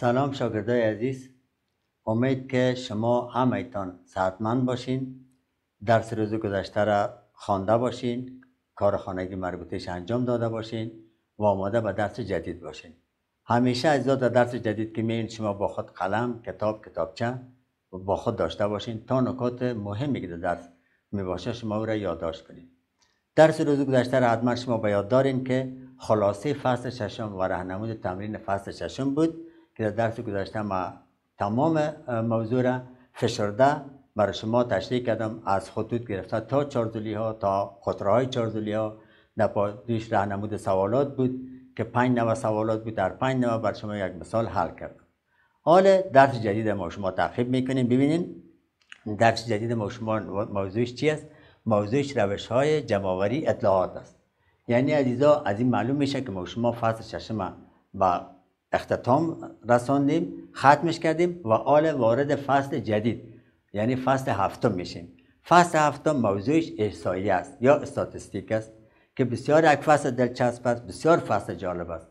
سلام شاگردای عزیز امید که شما ایتان صحتمند باشین درس روز گذشته را خوانده باشین کار خانگی مربوطش انجام داده باشین و آماده به درس جدید باشین همیشه از در درس جدید که میین شما با خود قلم کتاب کتابچه با خود داشته باشین تا نکات مهمی که در درس می باشه شما او را یادداشت کنید درس روز گذشته را حتما شما به یاد دارین که خلاصه فصل ششم و راهنمای تمرین فصل ششم بود در درس گذشته ما تمام موضوع را فشرده برای شما تشریح کردم از خطوط گرفته تا چاردولی ها تا خطره های چارزولی ها دوش رهنمود سوالات بود که پنج نوه سوالات بود در پنج نوه بر شما یک مثال حل کرد حال درس جدید ما شما تعقیب میکنیم ببینین درس جدید ما شما موضوعش چی است موضوعش روش های جمعوری اطلاعات است یعنی عزیزا از این معلوم میشه که ما شما فصل ششم با اختتام رساندیم ختمش کردیم و آل وارد فصل جدید یعنی فصل هفتم میشیم فصل هفتم موضوعش احصایی است یا استاتستیک است که بسیار یک فصل دلچسب است بسیار فصل جالب است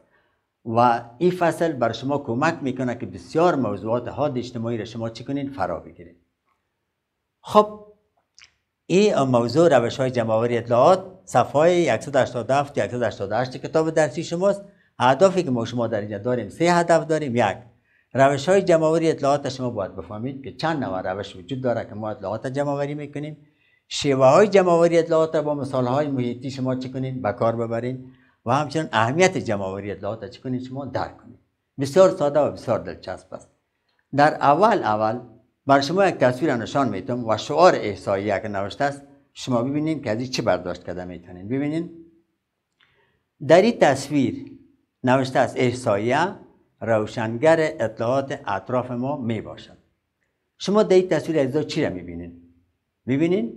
و این فصل بر شما کمک میکنه که بسیار موضوعات حاد اجتماعی را شما چی کنین فرا بگیرید خب این موضوع روش های جمعوری اطلاعات صفحه 187 تا 188 کتاب درسی شماست اهدافی که ما شما در اینجا داریم سه هدف داریم یک روش های جمعوری اطلاعات شما باید بفهمید که چند نوع روش وجود داره که ما اطلاعات جمعوری میکنیم شیوه های جمعوری اطلاعات با مثال های محیطی شما چی کنین به کار ببرین و همچنین اهمیت جمعوری اطلاعات چی کنین شما درک کنید بسیار ساده و بسیار دلچسب است در اول اول بر شما یک تصویر نشان میتونم و شعار احسایی که نوشته است شما ببینید که از چه برداشت کرده میتونین ببینین در این تصویر نوشته از احسایه روشنگر اطلاعات اطراف ما می باشد شما در این تصویر اجزا چی را می بینین؟ می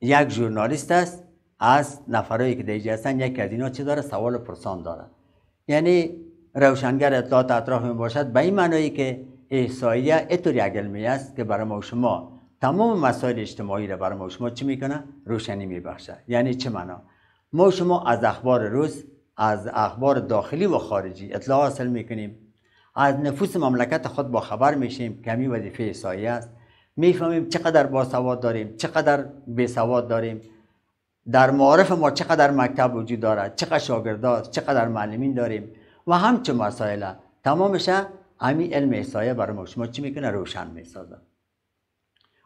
یک جورنالیست است از نفرایی که دیجی یک از اینا چی داره سوال پرسان داره یعنی روشنگر اطلاعات اطراف می باشد به این معنایی که احسایه اطوری علمی است که برای ما شما تمام مسائل اجتماعی را برای ما شما چی میکنه روشنی میبخشه یعنی چه معنا ما شما از اخبار روز از اخبار داخلی و خارجی اطلاع حاصل میکنیم از نفوس مملکت خود با خبر میشیم کمی وظیفه سایه است میفهمیم چقدر باسواد داریم چقدر بیسواد داریم در معارف ما چقدر مکتب وجود دارد چقدر شاگرداست چقدر معلمین داریم و همچه مسائل تمامش همی علم سایه برای ما شما چی میکنه روشن میسازه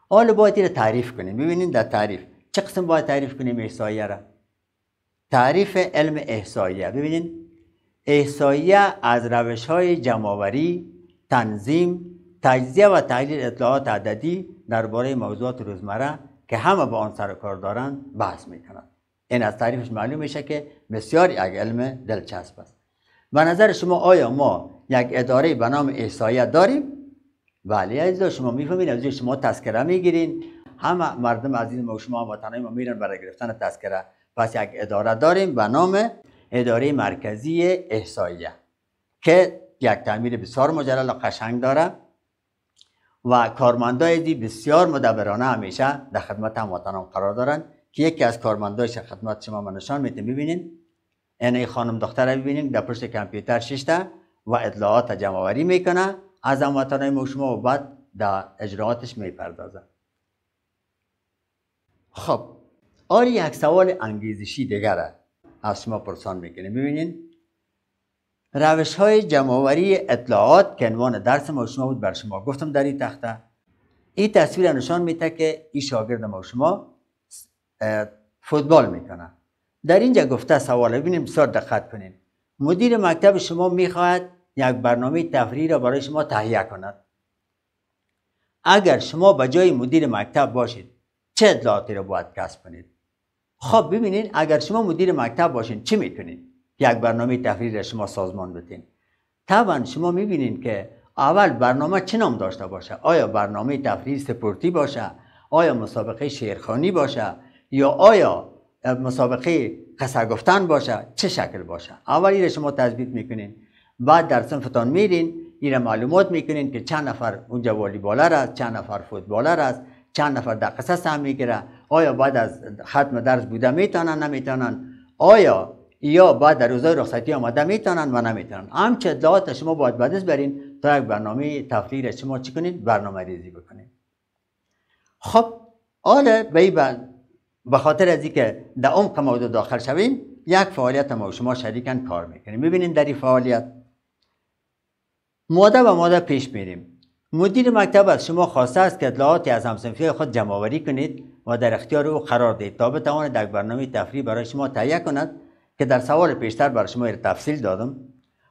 حالا باید تعریف کنیم ببینید در تعریف چه قسم باید تعریف کنیم سایه را تعریف علم احصائیه ببینید احصائیه از روش های جمعآوری تنظیم تجزیه و تحلیل اطلاعات عددی درباره موضوعات روزمره که همه با آن سر کار دارند بحث کنند این از تعریفش معلوم میشه که بسیاری از علم دلچسب است به نظر شما آیا ما یک اداره به نام احصائیه داریم بله عزیزا شما میفهمید از شما تذکره میگیرین همه مردم این ما و شما وطنای ما میرن برای گرفتن تذکره پس یک اداره داریم به نام اداره مرکزی احسایه که یک تعمیر بسیار مجلل و قشنگ داره و کارمندای دی بسیار مدبرانه همیشه در خدمت هموطنان قرار دارن که یکی از کارمندایش خدمت شما من نشان میتونید ببینین این خانم دختر ببینین در پشت کامپیوتر شیشته و اطلاعات جمع آوری میکنه از هموطنان ما شما و بعد در اجراعاتش میپردازه خب آن یک سوال انگیزشی دیگر از شما پرسان میکنه ببینین روش های جمعوری اطلاعات که عنوان درس ما شما بود بر شما گفتم در این تخته این تصویر نشان میده که این شاگرد ما شما فوتبال میکنه در اینجا گفته سوال ببینیم بسیار دقت کنین مدیر مکتب شما میخواهد یک برنامه تفریحی را برای شما تهیه کند اگر شما به جای مدیر مکتب باشید چه اطلاعاتی را باید کسب کنید خب ببینین اگر شما مدیر مکتب باشین چی میتونین یک برنامه تحریر شما سازمان بدین طبعا شما میبینین که اول برنامه چه نام داشته باشه آیا برنامه تفریح سپورتی باشه آیا مسابقه شیرخانی باشه یا آیا مسابقه قصه گفتن باشه چه شکل باشه اول ایره شما تثبیت میکنین بعد در صنفتان میرین ایره معلومات میکنین که چند نفر اونجا والیبالر است چند نفر فوتبالر است چند نفر در قصه سهم میگیره آیا بعد از ختم درس بوده میتونن نمیتونن آیا یا بعد در روزای رخصتی آمده میتونن و نمیتونن همچه اطلاعات شما باید بدست برین تا یک برنامه تفریر شما چی کنید برنامه ریزی بکنید خب حالا آره، به به خاطر از اینکه در عمق موضوع داخل شویم یک فعالیت ما شما شریکن کار میکنیم میبینین در این فعالیت ماده و ماده پیش میریم مدیر مکتب از شما خواسته است که اطلاعاتی از همسنفی خود جمع آوری کنید و در اختیار او قرار دهید تا بتواند در برنامه تفریح برای شما تهیه کند که در سوال پیشتر برای شما تفصیل دادم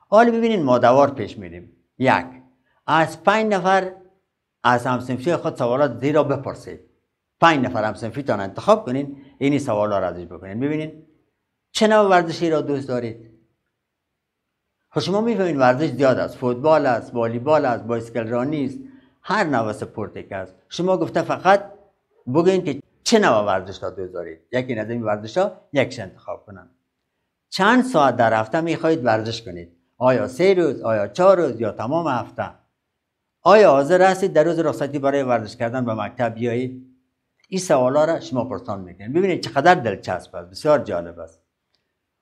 حال ببینید ما دوار پیش میریم یک از پنج نفر از همسنفی خود سوالات زیرا بپرسید پنج نفر تان انتخاب کنین این سوالات را ازش بکنین ببینین چه نوع ورزشی را دوست دارید خب شما میفهمین ورزش زیاد است فوتبال است والیبال است بایسکل رانی است هر نوع سپورتی که است شما گفته فقط بگین که چه نوع ورزش ها دارید یکی از این ورزش ها یک انتخاب کنم چند ساعت در هفته میخواهید ورزش کنید آیا سه روز آیا چهار روز یا تمام هفته آیا حاضر هستید در روز رخصتی برای ورزش کردن به مکتب بیایید این سوالا را شما پرسان میکنید ببینید چقدر دلچسب است بسیار جالب است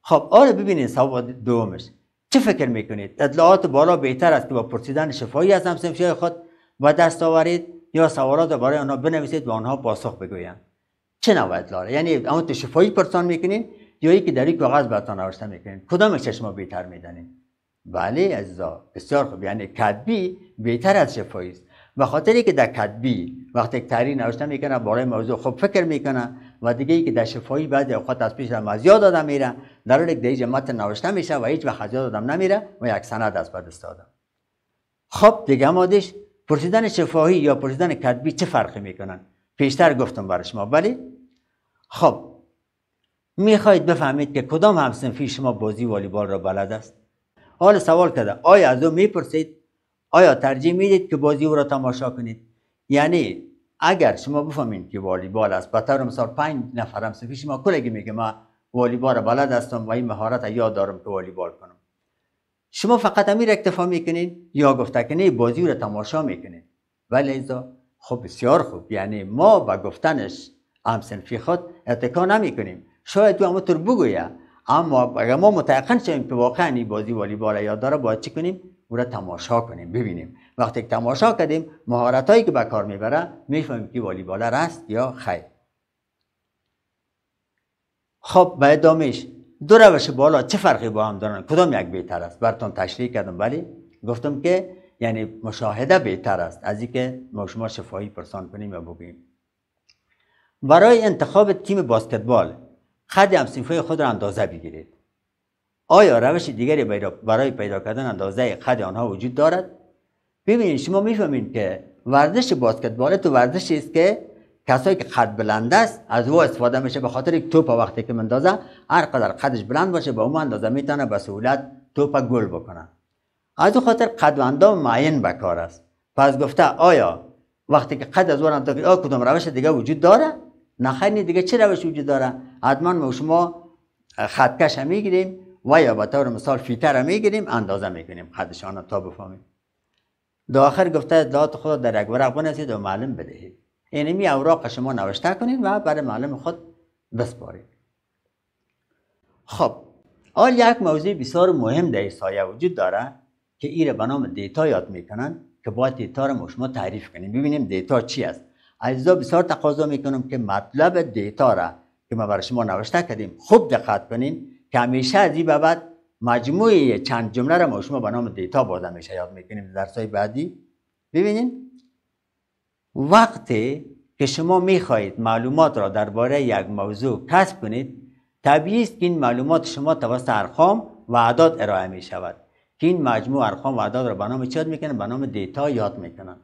خب آره ببینید سوال دومش چه فکر میکنید اطلاعات بالا بهتر است که با پرسیدن شفایی از همسنفی خود و دست آورید یا سوالات برای آنها بنویسید و آنها پاسخ بگویند چه نوبت لاره یعنی اما تو شفایی پرسان میکنین یا ای که در یک کاغذ براتان آورسته میکنین کدامش شما بهتر میدانین بله عزیزا بسیار خوب یعنی کدبی بهتر از شفایی است و خاطری که در کدبی وقتی تری نوشته میکنه برای موضوع خوب فکر میکنه و دیگه ای که در شفایی بعد خود از پیش از یاد آدم میره در حالی که جماعت نوشته میشه و هیچ وقت یاد آدم نمیره و یک سند از بعد استادم خب دیگه مادش پرسیدن شفاهی یا پرسیدن کدبی چه فرقی میکنن پیشتر گفتم برای شما ولی خب میخواهید بفهمید که کدام همسنفی شما بازی والیبال را بلد است حال سوال کرده آیا از او میپرسید آیا ترجیح میدید که بازی او را تماشا کنید یعنی اگر شما بفهمید که والیبال است به طور مثال پنج نفر همسنفی شما کلگی میگه ما والیبال را بلد هستم و این مهارت را یاد دارم که والیبال کنم شما فقط امیر اکتفا میکنید یا گفته که نه بازی را تماشا میکنید ولی خب بسیار خوب یعنی ما با گفتنش همسنفی خود اتکا نمی کنیم شاید تو همونطور بگویه اما اگر ما متعقن شویم که واقعا این بازی بالا یاد داره باید چی کنیم او را تماشا کنیم ببینیم وقتی که تماشا کردیم مهارت هایی که به کار میبره میفهمیم که بالا است یا خیر خب به ادامهش دو روش بالا چه فرقی با هم دارن کدام یک بهتر است براتون تشریح کردم ولی گفتم که یعنی مشاهده بهتر است از اینکه ما شما شفاهی پرسان کنیم یا بگوییم برای انتخاب تیم باسکتبال خط همسنفی خود را اندازه بگیرید آیا روش دیگری برای پیدا کردن اندازه خط آنها وجود دارد ببینید شما میفهمید که ورزش باسکتبال تو ورزشی است که کسایی که قد بلند است از او استفاده میشه به خاطر یک توپ وقتی که مندازه هر قدر قدش بلند باشه به با اون اندازه میتونه به سهولت توپ گل بکنه از او خاطر قد و اندام معین به کار است پس گفته آیا وقتی که قد از اون اندازه کدام روش دیگه وجود داره نخنی دیگه چه روش وجود داره حتما ما شما خطکش هم میگیریم و یا به طور مثال فیتر هم میگیریم اندازه میکنیم خطشان تا بفهمیم در آخر گفته داد خود در یک ورق بنویسید و معلم بدهید یعنی می اوراق شما نوشته کنید و برای معلم خود بسپارید خب آل یک موضوع بسیار مهم در سایه وجود داره که ایره به نام دیتا یاد میکنن که باید دیتا رو شما تعریف کنیم ببینیم دیتا چی است عزیزا بسیار تقاضا میکنم که مطلب دیتا را که ما برای شما نوشته کردیم خوب دقت کنین که همیشه از این به بعد مجموعه چند جمله را ما شما به نام دیتا بازم میشه یاد میکنیم در بعدی ببینین وقتی که شما میخواهید معلومات را درباره یک موضوع کسب کنید طبیعی است که این معلومات شما توسط ارقام و اعداد ارائه می شود که این مجموع ارقام و اعداد را به نام چی یاد میکنن به نام دیتا یاد میکنن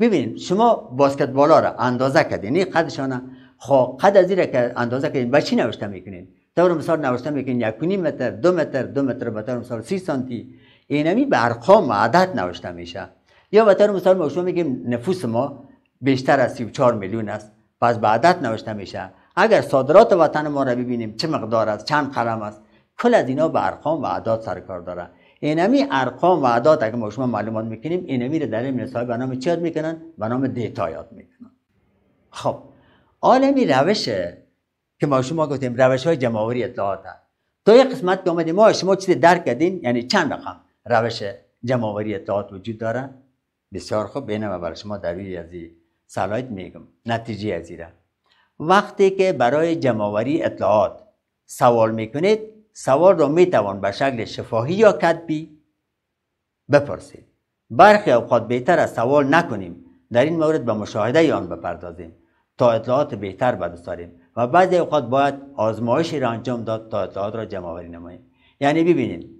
ببینید شما ها را اندازه کردین این یعنی قدشان خب قد از که اندازه کردین با چی نوشته میکنین طور مثال نوشته میکنین یک متر دو متر دو متر به طور مثال سی سانتی اینمی به ارقام و عدد نوشته میشه یا به طور مثال ما شما میگیم نفوس ما بیشتر از 34 میلیون است پس به عدد نوشته میشه اگر صادرات وطن ما را ببینیم چه مقدار است چند قلم است کل از اینا به ارقام و اعداد سرکار داره اینمی ارقام و اعداد که ما شما معلومات میکنیم اینمی رو در این مثال به نام چی میکنن به نام دیتا یاد میکنن خب عالمی روشه که ما شما گفتیم روش های جمعوری اطلاعات هست تو یک قسمت که آمدیم ما شما چیز درک کردین یعنی چند رقم روش جمعوری اطلاعات وجود داره بسیار خوب بینه و برای شما دلیل از سلاید میگم نتیجه از وقتی که برای جمعوری اطلاعات سوال میکنید سوال را می توان به شکل شفاهی یا کتبی بپرسید برخی اوقات بهتر از سوال نکنیم در این مورد به مشاهده آن بپردازیم تا اطلاعات بهتر بدستاریم و بعضی اوقات باید آزمایشی را انجام داد تا اطلاعات را جمع آوری نماییم یعنی ببینید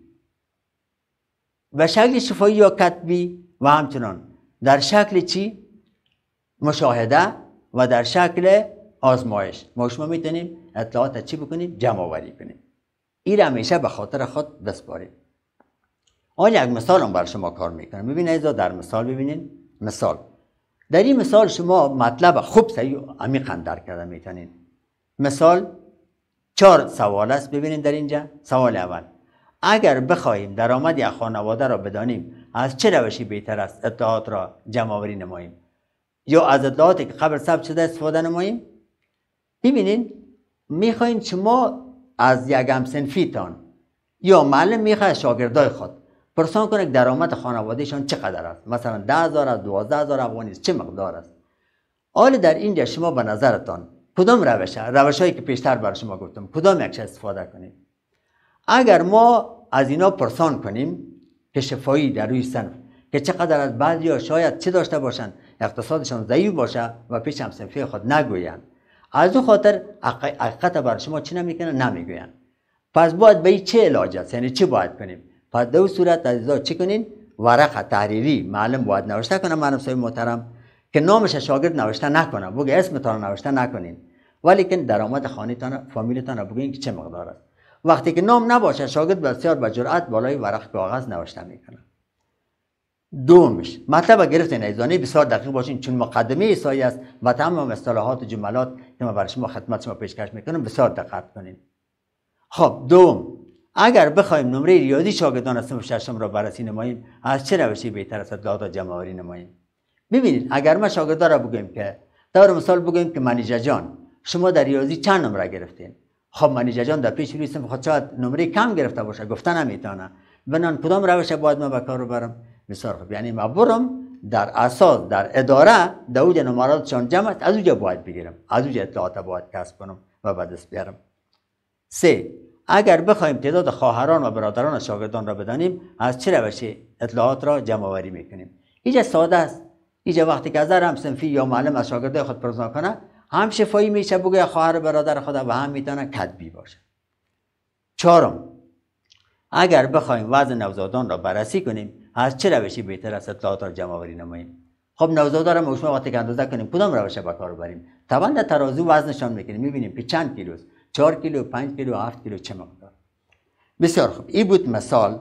به شکل شفاهی یا کتبی و همچنان در شکل چی مشاهده و در شکل آزمایش ما شما میتونیم اطلاعات چی بکنیم جمع آوری کنیم این همیشه به خاطر خود بسپارید آن یک مثال هم بر شما کار میکنه ببینید در مثال ببینید مثال در این مثال شما مطلب خوب صحیح عمیقا درک کرده میتونید مثال چهار سوال است ببینید در اینجا سوال اول اگر بخواهیم درآمد یک خانواده را بدانیم از چه روشی بهتر است اطلاعات را جمع آوری نماییم یا از اطلاعاتی که قبل ثبت شده استفاده نماییم ببینید میخواین شما از یک سنفیتان یا معلم میخواه شاگردای خود پرسان که درآمد خانوادهشان چقدر است مثلا ده هزار از دوازده هزار افغانی چه مقدار است حال در اینجا شما به نظرتان کدام روش روش هایی که پیشتر بر شما گفتم کدام از استفاده کنید اگر ما از اینا پرسان کنیم که شفایی در روی سنف که چقدر از بعضی شاید چه داشته باشند اقتصادشان ضعیف باشه و پیش هم سنفی خود نگویند از اون خاطر حقیقت بر شما چی نمیکنه نمیگوین پس باید به چه علاج است یعنی چی باید کنیم پس دو صورت عزیزا چی کنین ورق تحریری معلم باید نوشته کنه معلم صاحب محترم که نامش شاگرد نوشته نکنه بگه اسمتان نوشته نکنین ولیکن درآمد خانیتان، فامیلتان بگین که چه مقدار است وقتی که نام نباشه شاگرد بسیار با جرأت بالای ورق کاغذ نوشته میکنه دومش مطلب گرفتین ایزانی بسیار دقیق باشین چون مقدمه ایسایی است و تمام اصطلاحات و جملات که ما برای شما خدمت شما پیشکش میکنم بسیار دقت کنین خب دوم اگر بخوایم نمره ریاضی شاگردان از ششم را بررسی نماییم از چه روشی بهتر است و جمع آوری نماییم ببینید اگر ما شاگردان را بگیم که در مثال بگویم که منیجر جان شما در ریاضی چند نمره گرفتین خب منیجر جان در پیش روی صنف خود نمره کم گرفته باشه گفته نمیتونه بنان کدام روش باید ما به کار برم مثال خود خب. یعنی ما برم در اساس در اداره در نمارات چون جمع است از اوجا باید بگیرم از اونجا اطلاعات باید کسب کنم و بعد دست بیارم سه اگر بخوایم تعداد خواهران و برادران و شاگردان را بدانیم از چه روشی اطلاعات را جمع آوری میکنیم اینجا ساده است اینجا وقتی که از هم سنفی یا معلم از شاگرده خود پرزنا کنه هم شفایی میشه بگه خواهر برادر خدا و هم میتونه کدبی باشه چهارم اگر بخوایم وزن نوزادان را بررسی کنیم هر چه روشی بهتر است اطلاعات را جمع آوری نماییم خب نوزاد دارم اوشما وقتی که اندازه کنیم کدام روش به کار بریم طبعا در ترازو وزنشان میکنیم میبینیم که چند کیلوست چهار کیلو 5 کیلو 7 کیلو چه مقدار بسیار خوب این بود مثال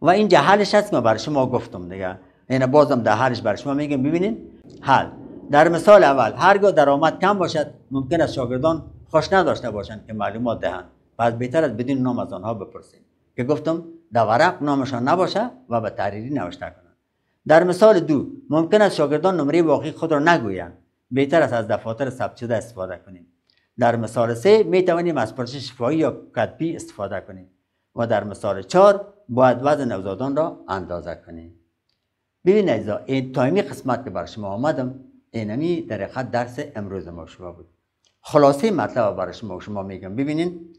و این حلش هست که برای شما گفتم دیگه این یعنی بازم در حلش برای شما میگم ببینید حل در مثال اول هرگاه درآمد کم باشد ممکن است شاگردان خوش نداشته باشند که معلومات دهند پس بهتر است بدون نام از آنها بپرسید که گفتم در ورق نامشان نباشه و به تحریری نوشته کنند در مثال دو ممکن است شاگردان نمره واقعی خود را نگویند بهتر است از دفاتر ثبت شده استفاده کنیم در مثال سه می توانیم از پرسش شفاهی یا کتبی استفاده کنیم و در مثال چهار باید وزن نوزادان را اندازه کنیم ببین اجزا این تایمی قسمت که بر شما آمدم اینمی در درس امروز ما شما بود خلاصه مطلب برای شما شما میگم ببینین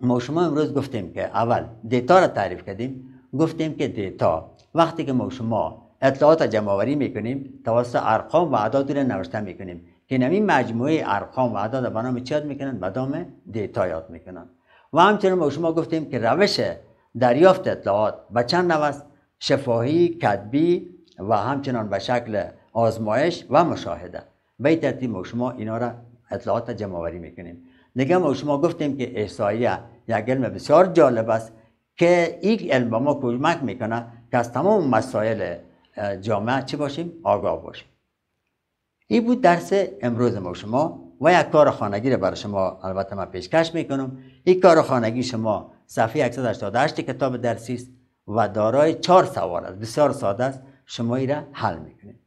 ما شما امروز گفتیم که اول دیتا را تعریف کردیم گفتیم که دیتا وقتی که ما شما اطلاعات را جمع آوری میکنیم توسط ارقام و اعداد را نوشته میکنیم که نمی مجموعه ارقام و اعداد به نام چی میکنن به نام دیتا یاد میکنن و همچنین ما شما گفتیم که روش دریافت اطلاعات به چند نوع شفاهی کتبی و همچنان به شکل آزمایش و مشاهده به ترتیب ما شما اینا را اطلاعات جمع آوری میکنیم دیگه ما شما گفتیم که احسایه یک علم بسیار جالب است که این علم با ما کمک میکنه که از تمام مسائل جامعه چی باشیم آگاه باشیم این بود درس امروز ما شما و یک کار خانگی رو برای شما البته من پیشکش میکنم این کار خانگی شما صفحه 188 کتاب درسی است و دارای چهار سوال است بسیار ساده است شما این را حل میکنید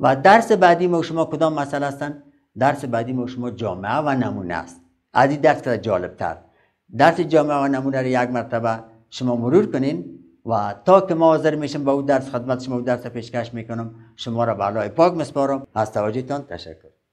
و درس بعدی ما شما کدام مسئله هستند درس بعدی ما شما جامعه و نمونه است از این جالب جالبتر درس جامعه و نمونه رو یک مرتبه شما مرور کنین و تا که ما حاضر میشم به او درس خدمت شما و درس پیشکش میکنم شما را به علای پاک مسپارم از توجهتان تشکر